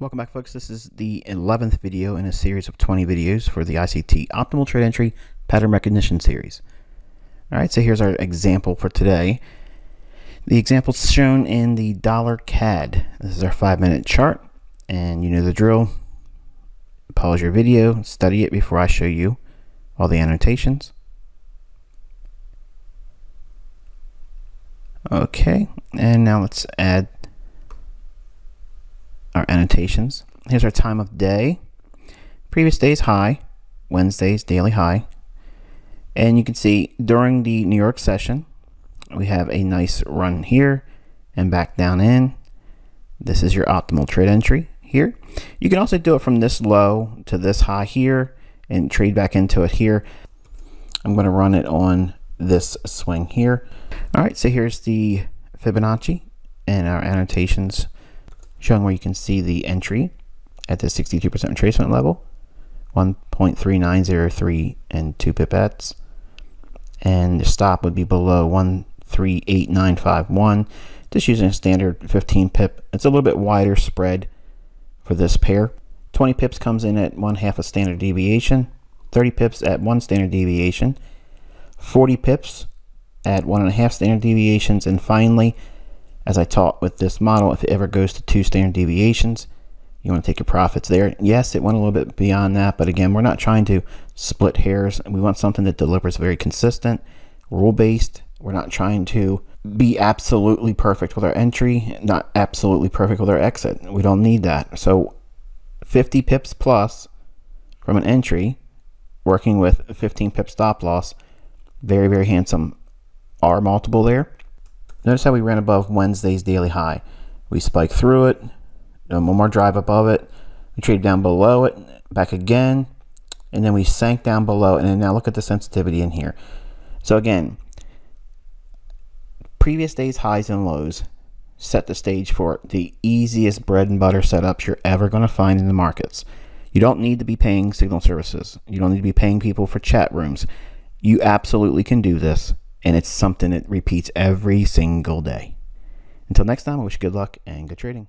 Welcome back folks, this is the 11th video in a series of 20 videos for the ICT Optimal Trade Entry Pattern Recognition Series. Alright, so here's our example for today. The example's shown in the dollar CAD. This is our five minute chart and you know the drill. Pause your video, study it before I show you all the annotations. Okay, and now let's add our annotations. Here's our time of day, previous day's high, Wednesday's daily high. And you can see during the New York session, we have a nice run here and back down in. This is your optimal trade entry here. You can also do it from this low to this high here and trade back into it here. I'm going to run it on this swing here. All right, so here's the Fibonacci and our annotations showing where you can see the entry at the 62% retracement level, 1.3903 and 2 pipettes. And the stop would be below 138951, just using a standard 15 pip. It's a little bit wider spread for this pair. 20 pips comes in at one half a standard deviation, 30 pips at one standard deviation, 40 pips at one and a half standard deviations, and finally as I taught with this model, if it ever goes to two standard deviations, you want to take your profits there. Yes, it went a little bit beyond that, but again, we're not trying to split hairs. We want something that delivers very consistent, rule-based. We're not trying to be absolutely perfect with our entry, not absolutely perfect with our exit. We don't need that. So 50 pips plus from an entry, working with 15 pip stop loss, very, very handsome R multiple there. Notice how we ran above Wednesday's daily high. We spiked through it, one more drive above it, we traded down below it, back again, and then we sank down below. And then now look at the sensitivity in here. So again, previous day's highs and lows set the stage for the easiest bread and butter setups you're ever going to find in the markets. You don't need to be paying signal services. You don't need to be paying people for chat rooms. You absolutely can do this and it's something that repeats every single day. Until next time, I wish you good luck and good trading.